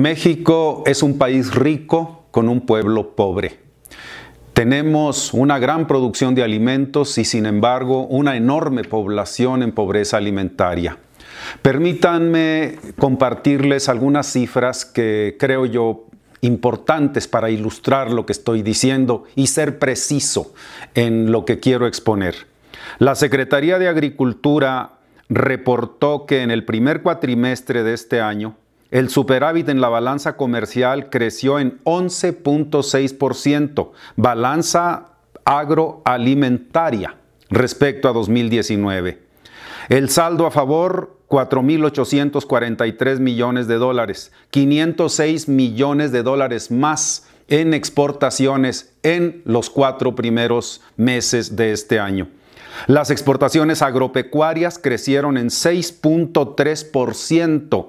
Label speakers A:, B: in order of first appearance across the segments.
A: México es un país rico con un pueblo pobre. Tenemos una gran producción de alimentos y sin embargo una enorme población en pobreza alimentaria. Permítanme compartirles algunas cifras que creo yo importantes para ilustrar lo que estoy diciendo y ser preciso en lo que quiero exponer. La Secretaría de Agricultura reportó que en el primer cuatrimestre de este año el superávit en la balanza comercial creció en 11.6%, balanza agroalimentaria respecto a 2019. El saldo a favor, 4.843 millones de dólares, 506 millones de dólares más en exportaciones en los cuatro primeros meses de este año. Las exportaciones agropecuarias crecieron en 6.3%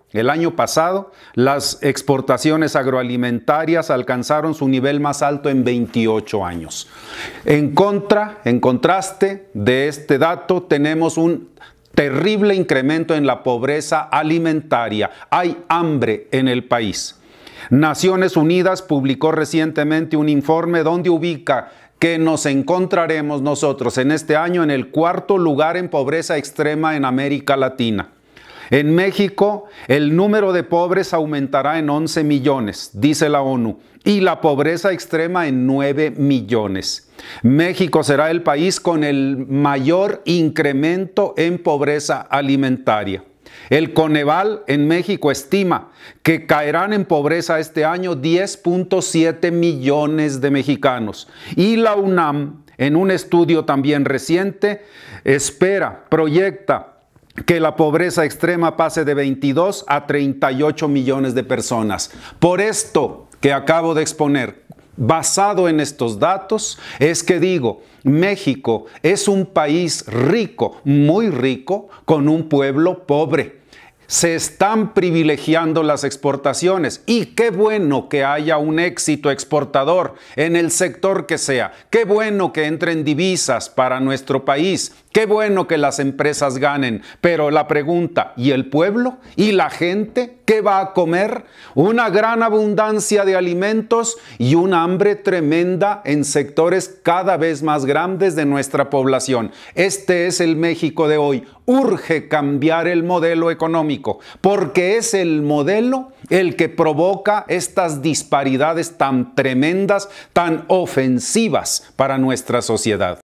A: El año pasado, las exportaciones agroalimentarias alcanzaron su nivel más alto en 28 años. En contra, en contraste de este dato, tenemos un terrible incremento en la pobreza alimentaria. Hay hambre en el país. Naciones Unidas publicó recientemente un informe donde ubica que nos encontraremos nosotros en este año en el cuarto lugar en pobreza extrema en América Latina. En México, el número de pobres aumentará en 11 millones, dice la ONU, y la pobreza extrema en 9 millones. México será el país con el mayor incremento en pobreza alimentaria. El Coneval en México estima que caerán en pobreza este año 10.7 millones de mexicanos y la UNAM en un estudio también reciente espera, proyecta que la pobreza extrema pase de 22 a 38 millones de personas. Por esto que acabo de exponer, basado en estos datos, es que digo, México es un país rico, muy rico, con un pueblo pobre se están privilegiando las exportaciones y qué bueno que haya un éxito exportador en el sector que sea, qué bueno que entren divisas para nuestro país, qué bueno que las empresas ganen, pero la pregunta, ¿y el pueblo? ¿Y la gente? ¿Qué va a comer? Una gran abundancia de alimentos y una hambre tremenda en sectores cada vez más grandes de nuestra población. Este es el México de hoy urge cambiar el modelo económico, porque es el modelo el que provoca estas disparidades tan tremendas, tan ofensivas para nuestra sociedad.